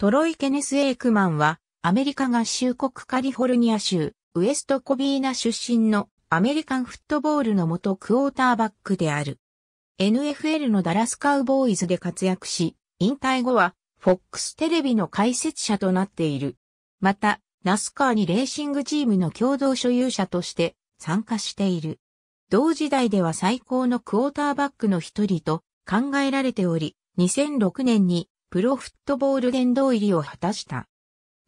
トロイ・ケネス・エイクマンは、アメリカ合衆国カリフォルニア州、ウエストコビーナ出身のアメリカンフットボールの元クォーターバックである。NFL のダラスカウボーイズで活躍し、引退後は、フォックステレビの解説者となっている。また、ナスカーにレーシングチームの共同所有者として参加している。同時代では最高のクォーターバックの一人と考えられており、2006年にプロフットボール殿堂入りを果たした。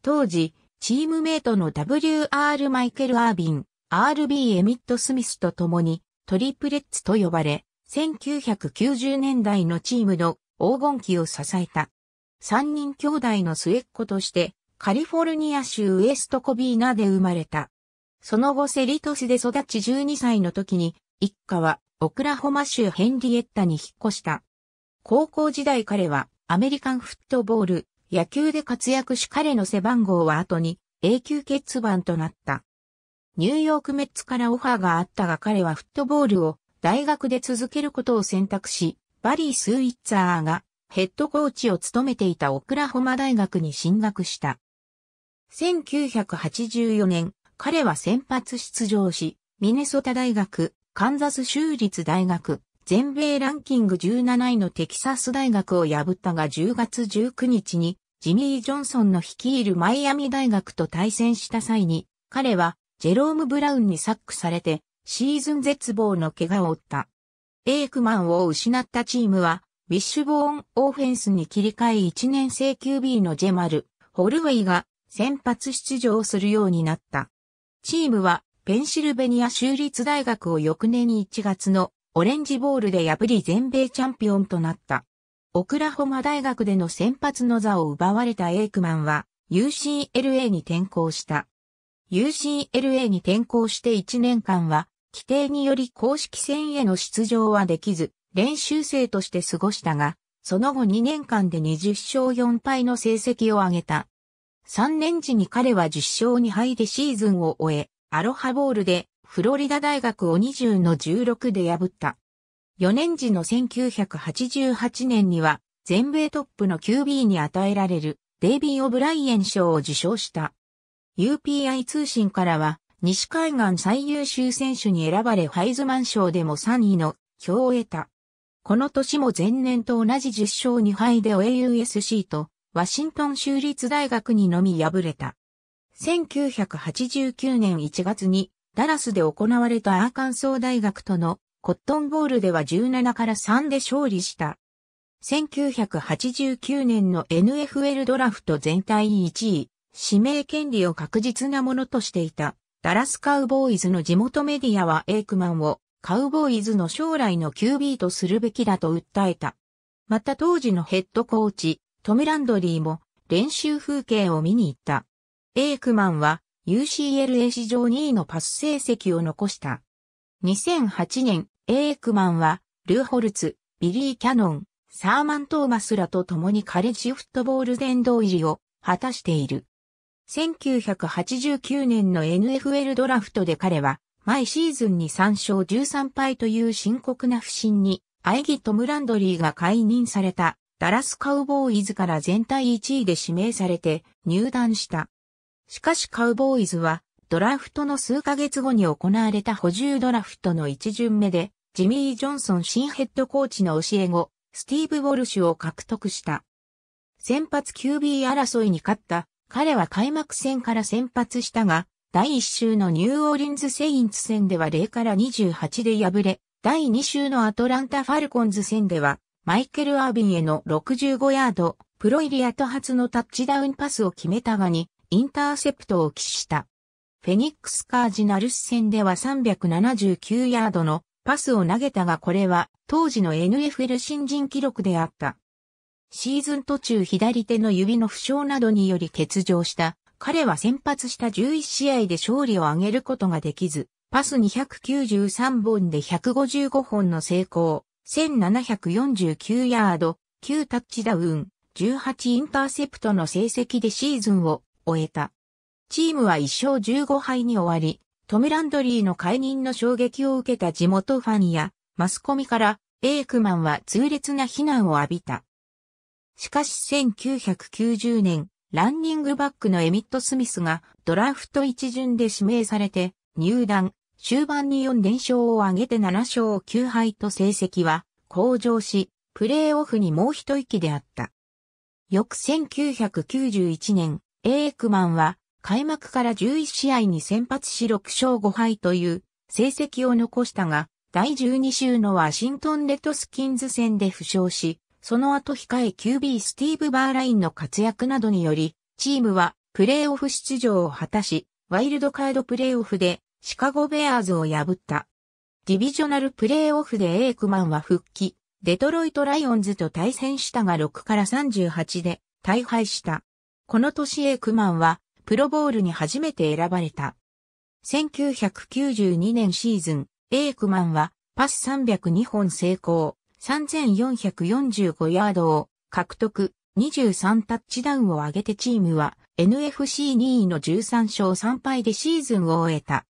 当時、チームメイトの WR マイケル・アービン、RB エミット・スミスと共にトリプレッツと呼ばれ、1990年代のチームの黄金期を支えた。三人兄弟の末っ子として、カリフォルニア州ウエストコビーナで生まれた。その後セリトスで育ち12歳の時に、一家はオクラホマ州ヘンリエッタに引っ越した。高校時代彼はアメリカンフットボール、野球で活躍し彼の背番号は後に永久欠番となった。ニューヨークメッツからオファーがあったが彼はフットボールを大学で続けることを選択し、バリー・スーイッツァーがヘッドコーチを務めていたオクラホマ大学に進学した。1984年、彼は先発出場し、ミネソタ大学、カンザス州立大学、全米ランキング17位のテキサス大学を破ったが10月19日にジミー・ジョンソンの率いるマイアミ大学と対戦した際に、彼はジェローム・ブラウンにサックされて、シーズン絶望の怪我を負った。エイクマンを失ったチームは、ウィッシュボーンオーフェンスに切り替え1年生 QB のジェマル、ホルウェイが先発出場するようになった。チームはペンシルベニア州立大学を翌年1月のオレンジボールで破り全米チャンピオンとなった。オクラホマ大学での先発の座を奪われたエイクマンは UCLA に転校した。UCLA に転校して1年間は、規定により公式戦への出場はできず、練習生として過ごしたが、その後2年間で20勝4敗の成績を上げた。3年時に彼は10勝2敗でシーズンを終え、アロハボールでフロリダ大学を20の16で破った。4年時の1988年には、全米トップの QB に与えられるデイビー・オブライエン賞を受賞した。UPI 通信からは、西海岸最優秀選手に選ばれファイズマン賞でも3位の票を得た。この年も前年と同じ10勝2敗で OAUSC とワシントン州立大学にのみ敗れた。1989年1月にダラスで行われたアーカンソー大学とのコットンボールでは17から3で勝利した。1989年の NFL ドラフト全体1位、指名権利を確実なものとしていた、ダラスカウボーイズの地元メディアはエイクマンをカウボーイズの将来の QB とするべきだと訴えた。また当時のヘッドコーチ、トム・ランドリーも練習風景を見に行った。エイクマンは UCLA 史上2位のパス成績を残した。2008年、エークマンは、ルーホルツ、ビリー・キャノン、サーマン・トーマスらと共にカレッジフットボール殿堂入りを果たしている。1989年の NFL ドラフトで彼は、毎シーズンに3勝13敗という深刻な不振に、アイギ・トム・ランドリーが解任された、ダラス・カウボーイズから全体1位で指名されて入団した。しかしカウボーイズは、ドラフトの数ヶ月後に行われた補充ドラフトの一巡目で、ジミー・ジョンソン新ヘッドコーチの教え子、スティーブ・ウォルシュを獲得した。先発 QB 争いに勝った、彼は開幕戦から先発したが、第1週のニューオーリンズ・セインツ戦では0から28で敗れ、第2週のアトランタ・ファルコンズ戦では、マイケル・アービンへの65ヤード、プロリアと初のタッチダウンパスを決めたがに、インターセプトを喫した。フェニックスカージナルス戦では379ヤードのパスを投げたがこれは当時の NFL 新人記録であった。シーズン途中左手の指の負傷などにより欠場した彼は先発した11試合で勝利を挙げることができず、パス293本で155本の成功、1749ヤード、9タッチダウン、18インターセプトの成績でシーズンを終えた。チームは1勝15敗に終わり、トム・ランドリーの解任の衝撃を受けた地元ファンやマスコミからエイクマンは痛烈な非難を浴びた。しかし1990年、ランニングバックのエミット・スミスがドラフト一巡で指名されて入団、終盤に4連勝を挙げて7勝9敗と成績は向上し、プレーオフにもう一息であった。翌1991年、エークマンは開幕から11試合に先発し6勝5敗という成績を残したが、第12週のワシントンレッドスキンズ戦で負傷し、その後控え QB スティーブ・バーラインの活躍などにより、チームはプレーオフ出場を果たし、ワイルドカードプレーオフでシカゴベアーズを破った。ディビジョナルプレーオフでエークマンは復帰、デトロイト・ライオンズと対戦したが6から38で大敗した。この年エクマンはプロボールに初めて選ばれた。1992年シーズン、エイクマンはパス302本成功、3445ヤードを獲得、23タッチダウンを上げてチームは NFC2 位の13勝3敗でシーズンを終えた。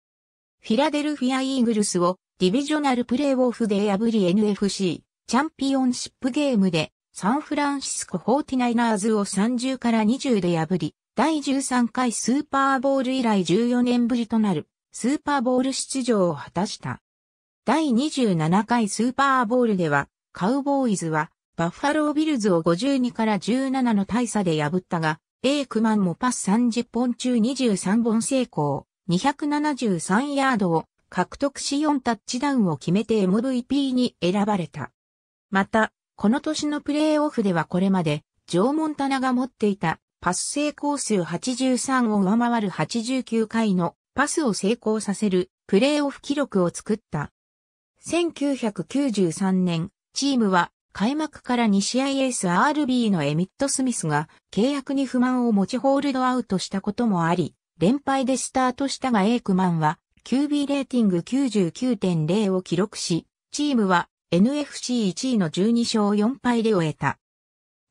フィラデルフィア・イーグルスをディビジョナルプレイオフで破り NFC チャンピオンシップゲームでサンフランシスコ 49ers を30から20で破り、第13回スーパーボール以来14年ぶりとなるスーパーボール出場を果たした。第27回スーパーボールでは、カウボーイズはバッファロービルズを52から17の大差で破ったが、エイクマンもパス30本中23本成功、273ヤードを獲得し4タッチダウンを決めて MVP に選ばれた。また、この年のプレーオフではこれまで、ジョー・モンタナが持っていたパス成功数83を上回る89回のパスを成功させるプレーオフ記録を作った。1993年、チームは開幕から2試合エース RB のエミット・スミスが契約に不満を持ちホールドアウトしたこともあり、連敗でスタートしたがエイクマンは QB レーティング99.0を記録し、チームは NFC1 位の12勝4敗で終えた。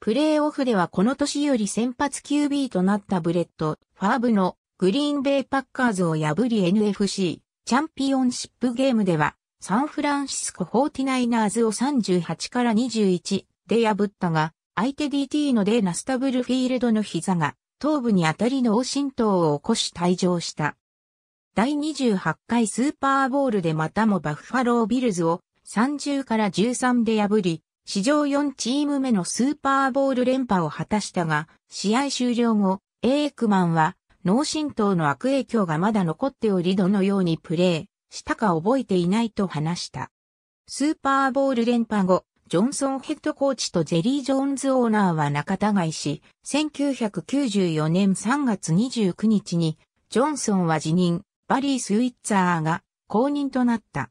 プレーオフではこの年より先発 QB となったブレット・ファーブのグリーンベイパッカーズを破り NFC チャンピオンシップゲームではサンフランシスコ 49ers を38から21で破ったが相手 DT のデーナスタブルフィールドの膝が頭部に当たり脳振盪を起こし退場した。第28回スーパーボールでまたもバッファロービルズを30から13で破り、史上4チーム目のスーパーボール連覇を果たしたが、試合終了後、エイクマンは脳震盪の悪影響がまだ残っておりどのようにプレーしたか覚えていないと話した。スーパーボール連覇後、ジョンソンヘッドコーチとゼリー・ジョーンズオーナーは仲違いし、1994年3月29日に、ジョンソンは辞任、バリー・スウィッツァーが公認となった。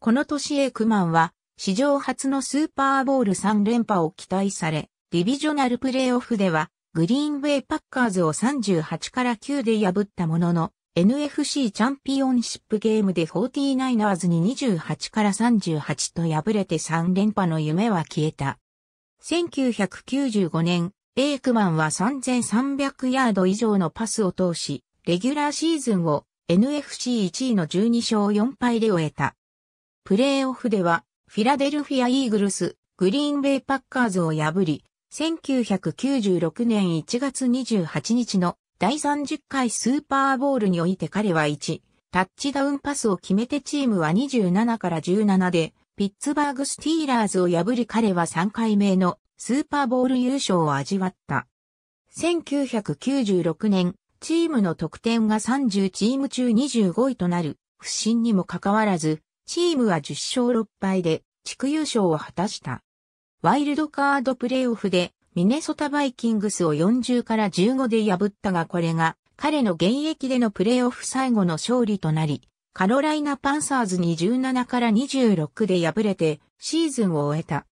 この年エイクマンは、史上初のスーパーボール3連覇を期待され、ディビジョナルプレイオフでは、グリーンウェイパッカーズを38から9で破ったものの、NFC チャンピオンシップゲームで 49ers に28から38と敗れて3連覇の夢は消えた。1995年、エイクマンは3300ヤード以上のパスを通し、レギュラーシーズンを NFC1 位の12勝4敗で終えた。プレーオフでは、フィラデルフィア・イーグルス、グリーンベイ・パッカーズを破り、1996年1月28日の第30回スーパーボールにおいて彼は1、タッチダウンパスを決めてチームは27から17で、ピッツバーグ・スティーラーズを破り彼は3回目のスーパーボール優勝を味わった。1996年、チームの得点が30チーム中25位となる、不審にもかかわらず、チームは10勝6敗で地区優勝を果たした。ワイルドカードプレイオフでミネソタバイキングスを40から15で破ったがこれが彼の現役でのプレイオフ最後の勝利となり、カロライナパンサーズに17から26で敗れてシーズンを終えた。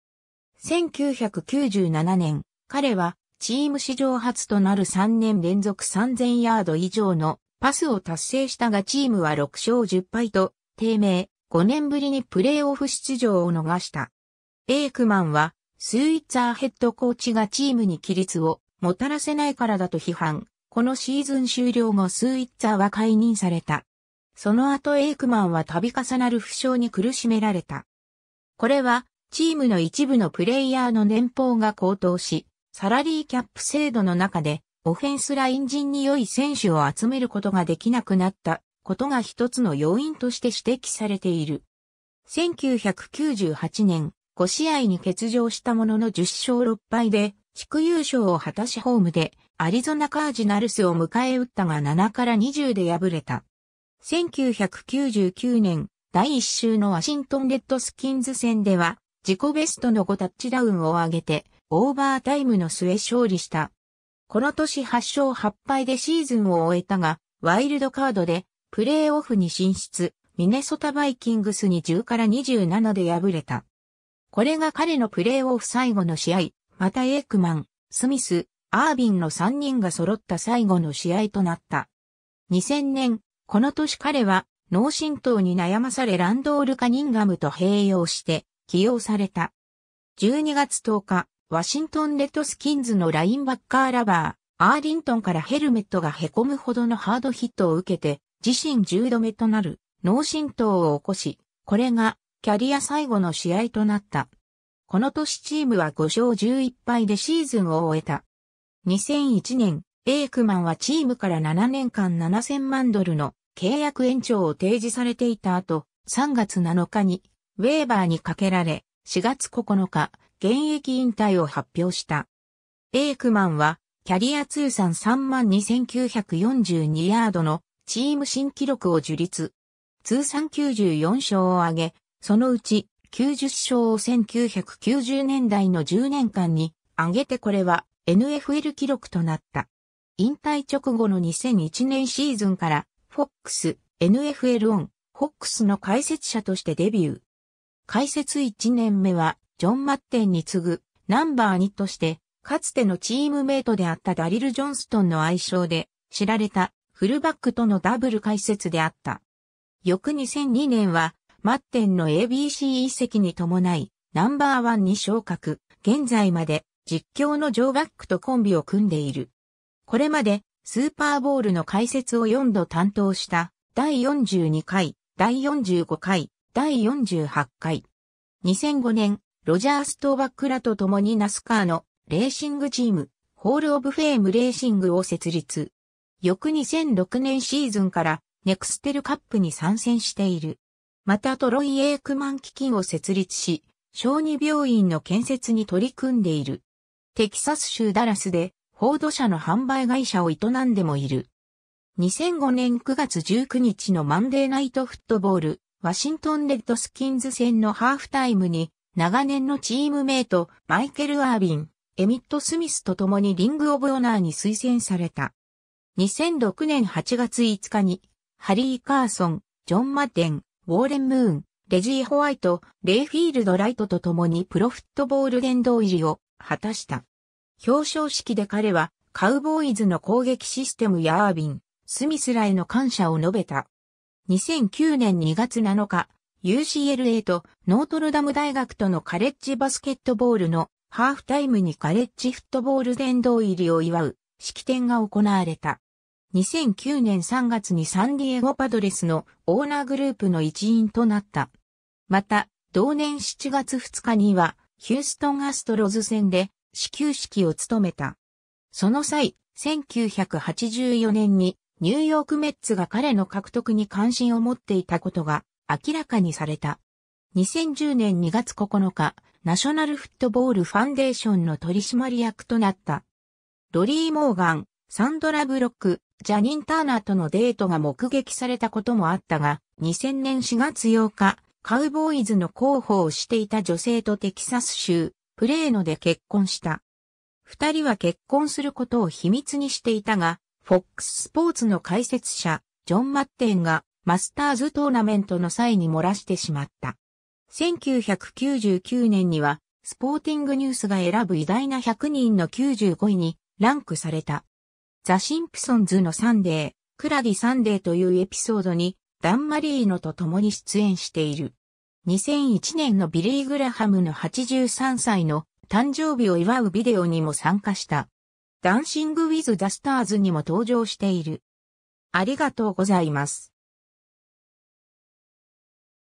1997年、彼はチーム史上初となる3年連続3000ヤード以上のパスを達成したがチームは6勝10敗と低迷。5年ぶりにプレーオフ出場を逃した。エイクマンは、スイッツァーヘッドコーチがチームに規律をもたらせないからだと批判。このシーズン終了後スイッツァーは解任された。その後エイクマンは度重なる負傷に苦しめられた。これは、チームの一部のプレイヤーの年俸が高騰し、サラリーキャップ制度の中で、オフェンスライン陣に良い選手を集めることができなくなったことが一つの要因として指摘されている。1998年、5試合に欠場したものの10勝6敗で、地区優勝を果たしホームで、アリゾナカージナルスを迎え撃ったが7から20で敗れた。1999年、第1週のワシントンレッドスキンズ戦では、自己ベストの5タッチダウンを上げて、オーバータイムの末勝利した。この年8勝8敗でシーズンを終えたが、ワイルドカードでプレーオフに進出、ミネソタバイキングスに10から27で敗れた。これが彼のプレーオフ最後の試合、またエイクマン、スミス、アービンの3人が揃った最後の試合となった。2000年、この年彼は脳震盪に悩まされランドール・カニンガムと併用して起用された。12月10日、ワシントン・レッドスキンズのラインバッカーラバー、アーリントンからヘルメットが凹むほどのハードヒットを受けて、自身10度目となる脳震盪を起こし、これがキャリア最後の試合となった。この年チームは5勝11敗でシーズンを終えた。2001年、エイクマンはチームから7年間7000万ドルの契約延長を提示されていた後、3月7日にウェーバーにかけられ、4月9日、現役引退を発表した。エイクマンは、キャリア通算32,942ヤードのチーム新記録を樹立。通算94勝を挙げ、そのうち90勝を1990年代の10年間に挙げてこれは NFL 記録となった。引退直後の2001年シーズンから、FOX、NFL オン、FOX の解説者としてデビュー。解説1年目は、ジョン・マッテンに次ぐ、ナンバー2として、かつてのチームメイトであったダリル・ジョンストンの愛称で、知られたフルバックとのダブル解説であった。翌2002年は、マッテンの ABC 一席に伴い、ナンバーワンに昇格、現在まで実況のジョーバックとコンビを組んでいる。これまで、スーパーボールの解説を4度担当した、第42回、第45回、第48回。2005年、ロジャー・ストーバックらと共にナスカーのレーシングチーム、ホール・オブ・フェーム・レーシングを設立。翌2006年シーズンからネクステルカップに参戦している。またトロイ・エークマン基金を設立し、小児病院の建設に取り組んでいる。テキサス州ダラスで、報道者の販売会社を営んでもいる。2005年9月19日のマンデーナイトフットボール、ワシントンレッドスキンズ戦のハーフタイムに、長年のチームメイト、マイケル・アービン、エミット・スミスと共にリング・オブ・オナーに推薦された。2006年8月5日に、ハリー・カーソン、ジョン・マッデン、ウォーレン・ムーン、レジー・ホワイト、レイフィールド・ライトと共にプロフットボール殿堂入りを果たした。表彰式で彼は、カウボーイズの攻撃システムやアービン、スミスらへの感謝を述べた。2009年2月7日、UCLA とノートルダム大学とのカレッジバスケットボールのハーフタイムにカレッジフットボール殿堂入りを祝う式典が行われた。2009年3月にサンディエゴパドレスのオーナーグループの一員となった。また、同年7月2日には、ヒューストンアストロズ戦で始球式を務めた。その際、1984年にニューヨークメッツが彼の獲得に関心を持っていたことが明らかにされた。2010年2月9日、ナショナルフットボールファンデーションの取締役となった。ロリー・モーガン、サンドラ・ブロック、ジャニン・ターナーとのデートが目撃されたこともあったが、2000年4月8日、カウボーイズの候補をしていた女性とテキサス州、プレーノで結婚した。二人は結婚することを秘密にしていたが、フックススポーツの解説者、ジョン・マッテンがマスターズトーナメントの際に漏らしてしまった。1999年には、スポーティングニュースが選ぶ偉大な100人の95位にランクされた。ザ・シンプソンズのサンデー、クラディ・サンデーというエピソードに、ダン・マリーノと共に出演している。2001年のビリー・グラハムの83歳の誕生日を祝うビデオにも参加した。ダンシング・ウィズ・ザ・スターズにも登場している。ありがとうございます。